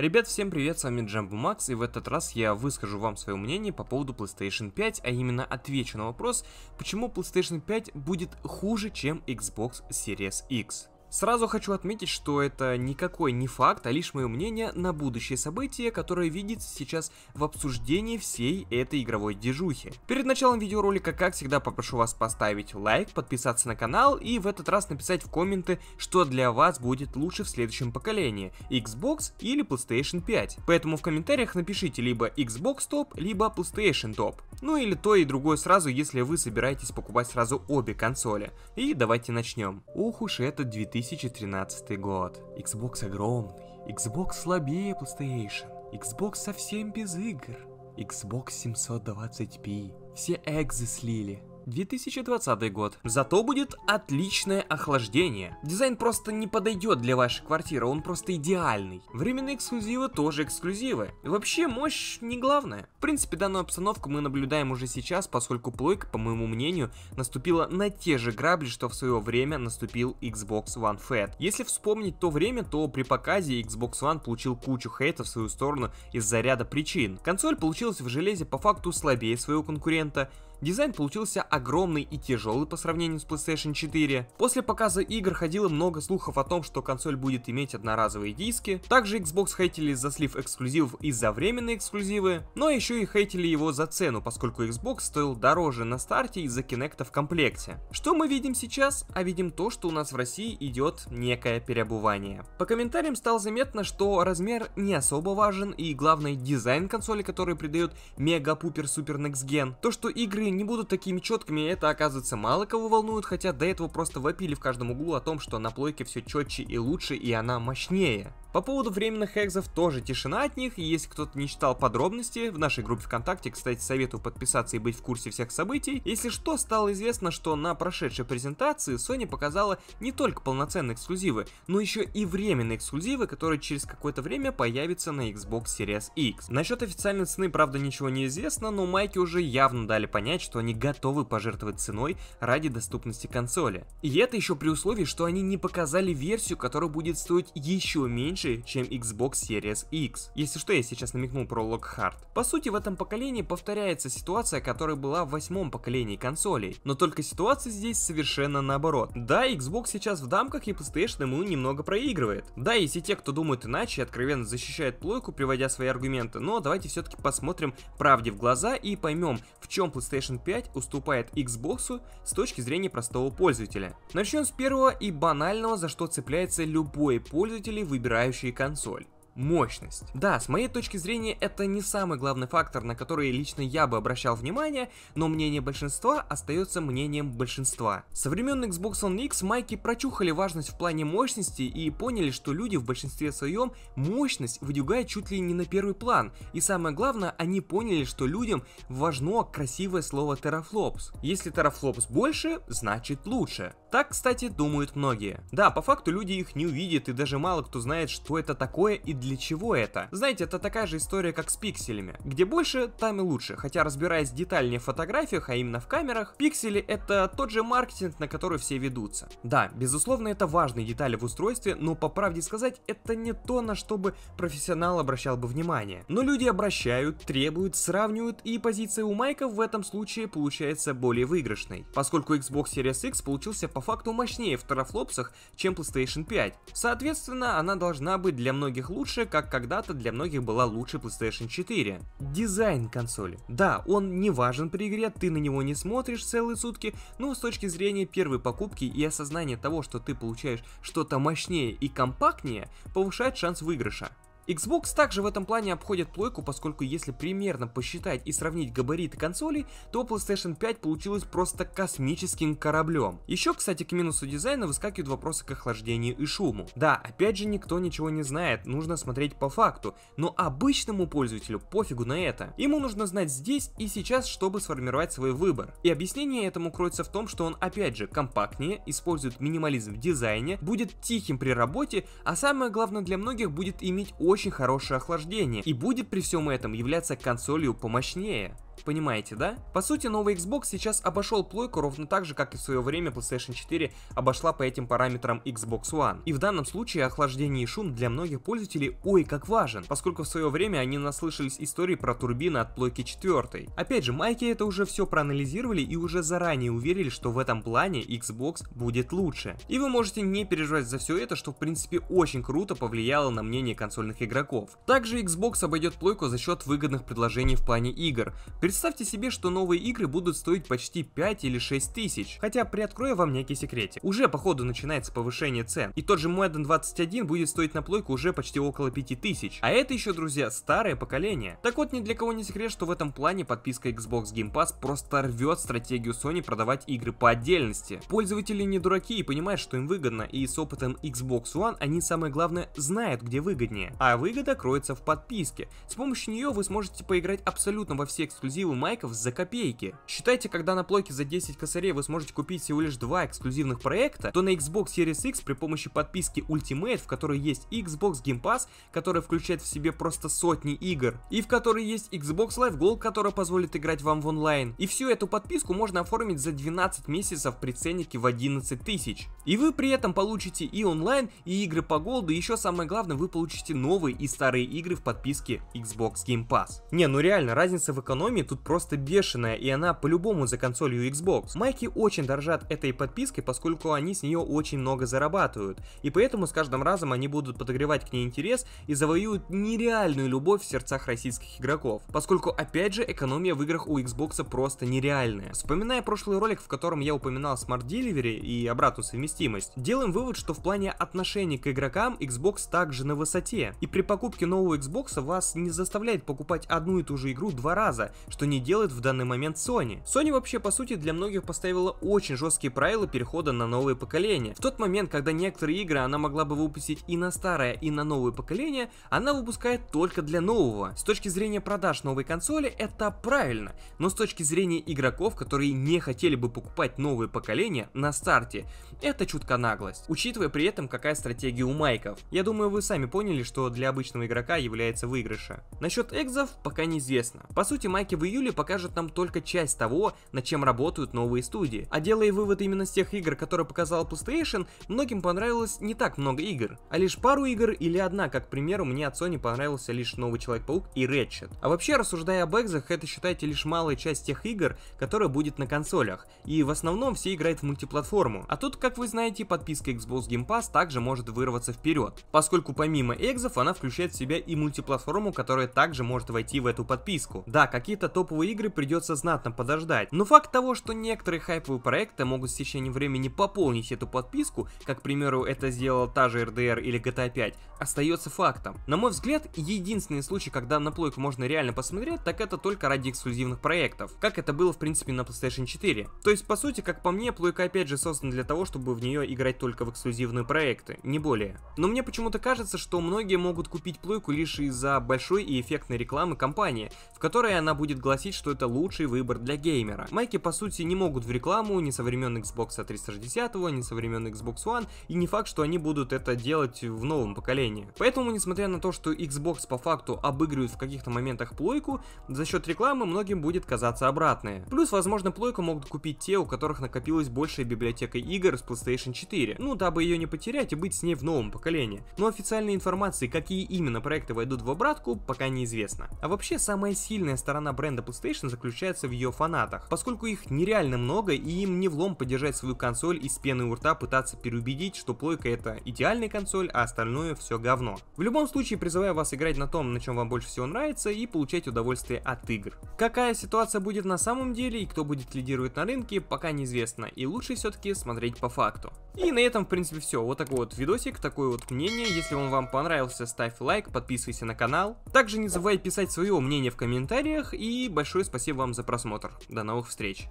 Ребят, всем привет, с вами Джамбу Макс, и в этот раз я выскажу вам свое мнение по поводу PlayStation 5, а именно отвечу на вопрос, почему PlayStation 5 будет хуже, чем Xbox Series X. Сразу хочу отметить, что это никакой не факт, а лишь мое мнение на будущее событие, которое видится сейчас в обсуждении всей этой игровой дежухи. Перед началом видеоролика, как всегда, попрошу вас поставить лайк, подписаться на канал и в этот раз написать в комменты, что для вас будет лучше в следующем поколении, Xbox или PlayStation 5. Поэтому в комментариях напишите либо Xbox top, либо PlayStation top, Ну или то и другое сразу, если вы собираетесь покупать сразу обе консоли. И давайте начнем. Ох уж этот 2000 2013 год. Xbox огромный. Xbox слабее PlayStation. Xbox совсем без игр. Xbox 720p. Все экзы слили. 2020 год. Зато будет отличное охлаждение. Дизайн просто не подойдет для вашей квартиры, он просто идеальный. Временные эксклюзивы тоже эксклюзивы. вообще, мощь не главное. В принципе, данную обстановку мы наблюдаем уже сейчас, поскольку плойка, по моему мнению, наступила на те же грабли, что в свое время наступил Xbox One Fat. Если вспомнить то время, то при показе Xbox One получил кучу хейта в свою сторону из-за ряда причин. Консоль получилась в железе по факту слабее своего конкурента, Дизайн получился огромный и тяжелый по сравнению с PlayStation 4. После показа игр ходило много слухов о том, что консоль будет иметь одноразовые диски. Также Xbox хейтили за слив эксклюзивов и за временные эксклюзивы, но еще и хейтили его за цену, поскольку Xbox стоил дороже на старте из-за Kinect в комплекте. Что мы видим сейчас? А видим то, что у нас в России идет некое переобувание. По комментариям стало заметно, что размер не особо важен и главное дизайн консоли, который придает мега-пупер-супер Next Gen. То, что игры войны не будут такими четкими, это оказывается мало кого волнует, хотя до этого просто вопили в каждом углу о том, что на плойке все четче и лучше, и она мощнее. По поводу временных экзов тоже тишина от них, если кто-то не читал подробности, в нашей группе ВКонтакте, кстати, советую подписаться и быть в курсе всех событий. Если что, стало известно, что на прошедшей презентации Sony показала не только полноценные эксклюзивы, но еще и временные эксклюзивы, которые через какое-то время появятся на Xbox Series X. Насчет официальной цены, правда, ничего не известно, но майки уже явно дали понять, что они готовы пожертвовать ценой ради доступности консоли. И это еще при условии, что они не показали версию, которая будет стоить еще меньше, меньше, чем Xbox Series X. Если что, я сейчас намекнул про Lockhart. По сути, в этом поколении повторяется ситуация, которая была в восьмом поколении консолей. Но только ситуация здесь совершенно наоборот. Да, Xbox сейчас в дамках и PlayStation ему немного проигрывает. Да, если те, кто думают иначе, откровенно защищают плойку, приводя свои аргументы, но давайте все-таки посмотрим правде в глаза и поймем, в чем PlayStation 5 уступает Xbox с точки зрения простого пользователя. Начнем с первого и банального, за что цепляется любой пользователь, выбирая играющие консоль мощность. Да, с моей точки зрения, это не самый главный фактор, на который лично я бы обращал внимание, но мнение большинства остается мнением большинства. Со времен Xbox One X майки прочухали важность в плане мощности и поняли, что люди в большинстве своем мощность выдвигают чуть ли не на первый план. И самое главное, они поняли, что людям важно красивое слово терафлопс. Если терафлопс больше, значит лучше. Так, кстати, думают многие. Да, по факту люди их не увидят и даже мало кто знает, что это такое и для для чего это. Знаете, это такая же история, как с пикселями. Где больше, там и лучше. Хотя, разбираясь детальнее в фотографиях, а именно в камерах, пиксели это тот же маркетинг, на который все ведутся. Да, безусловно, это важные детали в устройстве, но по правде сказать, это не то, на что бы профессионал обращал бы внимание. Но люди обращают, требуют, сравнивают, и позиция у Майка в этом случае получается более выигрышной. Поскольку Xbox Series X получился по факту мощнее в терафлопсах, чем PlayStation 5. Соответственно, она должна быть для многих лучше, лучше, как когда-то для многих была лучшей PlayStation 4. Дизайн консоли. Да, он не важен при игре, ты на него не смотришь целые сутки, но с точки зрения первой покупки и осознания того, что ты получаешь что-то мощнее и компактнее, повышает шанс выигрыша. Xbox также в этом плане обходит плойку, поскольку если примерно посчитать и сравнить габариты консолей, то PlayStation 5 получилась просто космическим кораблем. Еще, кстати, к минусу дизайна выскакивают вопросы к охлаждению и шуму. Да, опять же никто ничего не знает, нужно смотреть по факту, но обычному пользователю пофигу на это. Ему нужно знать здесь и сейчас, чтобы сформировать свой выбор. И объяснение этому кроется в том, что он опять же компактнее, использует минимализм в дизайне, будет тихим при работе, а самое главное для многих будет иметь очень очень хорошее охлаждение и будет при всем этом являться консолью помощнее. Понимаете, да? По сути, новый Xbox сейчас обошел плойку ровно так же, как и в свое время PlayStation 4 обошла по этим параметрам Xbox One. И в данном случае охлаждение и шум для многих пользователей ой как важен, поскольку в свое время они наслышались истории про турбины от плойки 4. Опять же, майки это уже все проанализировали и уже заранее уверили, что в этом плане Xbox будет лучше. И вы можете не переживать за все это, что в принципе очень круто повлияло на мнение консольных игроков. Также Xbox обойдет плойку за счет выгодных предложений в плане игр. При Представьте себе, что новые игры будут стоить почти 5 или 6 тысяч. Хотя приоткрою вам некий секретик. Уже по ходу начинается повышение цен. И тот же Madden 21 будет стоить на плойку уже почти около 5 тысяч. А это еще, друзья, старое поколение. Так вот, ни для кого не секрет, что в этом плане подписка Xbox Game Pass просто рвет стратегию Sony продавать игры по отдельности. Пользователи не дураки и понимают, что им выгодно, и с опытом Xbox One они самое главное знают, где выгоднее. А выгода кроется в подписке. С помощью нее вы сможете поиграть абсолютно во все эксклюзивы эксклюзивы майков за копейки. Считайте, когда на плойке за 10 косарей вы сможете купить всего лишь два эксклюзивных проекта, то на Xbox Series X при помощи подписки Ultimate, в которой есть Xbox Game Pass, который включает в себе просто сотни игр, и в которой есть Xbox Live Gold, которая позволит играть вам в онлайн. И всю эту подписку можно оформить за 12 месяцев при ценнике в 11 тысяч. И вы при этом получите и онлайн, и игры по голду, и еще самое главное, вы получите новые и старые игры в подписке Xbox Game Pass. Не, ну реально, разница в экономии Sony тут просто бешеная, и она по-любому за консолью Xbox. Майки очень дорожат этой подпиской, поскольку они с нее очень много зарабатывают, и поэтому с каждым разом они будут подогревать к ней интерес и завоюют нереальную любовь в сердцах российских игроков, поскольку опять же экономия в играх у Xbox просто нереальная. Вспоминая прошлый ролик, в котором я упоминал Smart Delivery и обратную совместимость, делаем вывод, что в плане отношений к игрокам Xbox также на высоте, и при покупке нового Xbox вас не заставляет покупать одну и ту же игру два раза, что не делает в данный момент Sony. Sony вообще по сути для многих поставила очень жесткие правила перехода на новые поколения. В тот момент, когда некоторые игры она могла бы выпустить и на старое, и на новое поколение, она выпускает только для нового. С точки зрения продаж новой консоли это правильно, но с точки зрения игроков, которые не хотели бы покупать новые поколения на старте, это чутка наглость, учитывая при этом какая стратегия у майков. Я думаю вы сами поняли, что для обычного игрока является выигрыша. Насчет экзов пока неизвестно. По сути майки в июле покажет нам только часть того, над чем работают новые студии. А делая вывод именно с тех игр, которые показал PlayStation, многим понравилось не так много игр, а лишь пару игр или одна, как, к примеру, мне от Sony понравился лишь Новый Человек-паук и Ratchet. А вообще, рассуждая об экзах, это считайте лишь малая часть тех игр, которая будет на консолях, и в основном все играют в мультиплатформу. А тут, как вы знаете, подписка Xbox Game Pass также может вырваться вперед, поскольку помимо экзов она включает в себя и мультиплатформу, которая также может войти в эту подписку. Да, какие-то топовые игры придется знатно подождать. Но факт того, что некоторые хайповые проекты могут с течением времени пополнить эту подписку, как, к примеру, это сделала та же RDR или GTA 5, остается фактом. На мой взгляд, единственный случай, когда на плойку можно реально посмотреть, так это только ради эксклюзивных проектов, как это было в принципе на PlayStation 4. То есть, по сути, как по мне, плойка опять же создана для того, чтобы в нее играть только в эксклюзивные проекты, не более. Но мне почему-то кажется, что многие могут купить плойку лишь из-за большой и эффектной рекламы компании, в которой она будет гласить, что это лучший выбор для геймера. Майки по сути не могут в рекламу ни со времен Xbox 360, ни со времен Xbox One, и не факт, что они будут это делать в новом поколении. Поэтому, несмотря на то, что Xbox по факту обыгрывает в каких-то моментах плойку, за счет рекламы многим будет казаться обратное. Плюс, возможно, плойку могут купить те, у которых накопилась большая библиотека игр с PlayStation 4, ну, дабы ее не потерять и быть с ней в новом поколении. Но официальной информации, какие именно проекты войдут в обратку, пока неизвестно. А вообще, самая сильная сторона бренда бренда PlayStation заключается в ее фанатах, поскольку их нереально много и им не влом поддержать свою консоль и с пены у рта пытаться переубедить, что плойка это идеальная консоль, а остальное все говно. В любом случае призываю вас играть на том, на чем вам больше всего нравится и получать удовольствие от игр. Какая ситуация будет на самом деле и кто будет лидировать на рынке, пока неизвестно и лучше все-таки смотреть по факту. И на этом в принципе все, вот такой вот видосик, такое вот мнение, если он вам понравился ставь лайк, подписывайся на канал. Также не забывай писать свое мнение в комментариях и и большое спасибо вам за просмотр. До новых встреч.